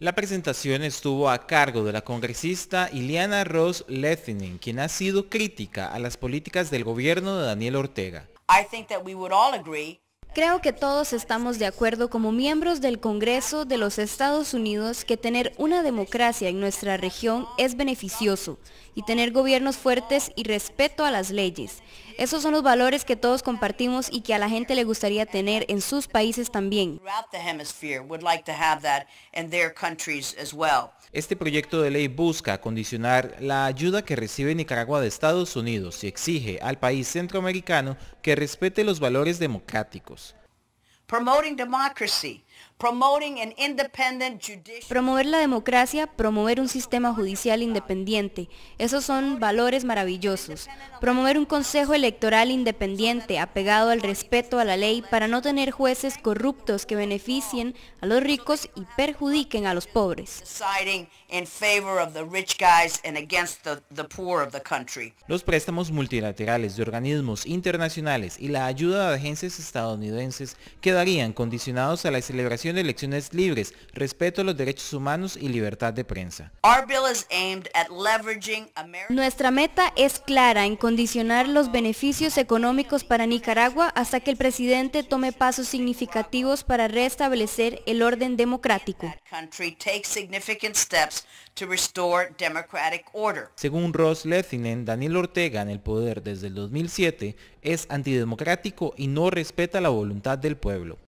La presentación estuvo a cargo de la congresista Ileana Ross Lethinen, quien ha sido crítica a las políticas del gobierno de Daniel Ortega. Creo que todos estamos de acuerdo como miembros del Congreso de los Estados Unidos que tener una democracia en nuestra región es beneficioso y tener gobiernos fuertes y respeto a las leyes. Esos son los valores que todos compartimos y que a la gente le gustaría tener en sus países también. Este proyecto de ley busca condicionar la ayuda que recibe Nicaragua de Estados Unidos y exige al país centroamericano que respete los valores democráticos. promoting democracy, Promover la democracia, promover un sistema judicial independiente, esos son valores maravillosos. Promover un consejo electoral independiente, apegado al respeto a la ley para no tener jueces corruptos que beneficien a los ricos y perjudiquen a los pobres. Los préstamos multilaterales de organismos internacionales y la ayuda de agencias estadounidenses quedarían condicionados a la celebración de elecciones libres, respeto a los derechos humanos y libertad de prensa. Nuestra meta es clara en condicionar los beneficios económicos para Nicaragua hasta que el presidente tome pasos significativos para restablecer el orden democrático. Según Ross Lethinen, Daniel Ortega en el poder desde el 2007 es antidemocrático y no respeta la voluntad del pueblo.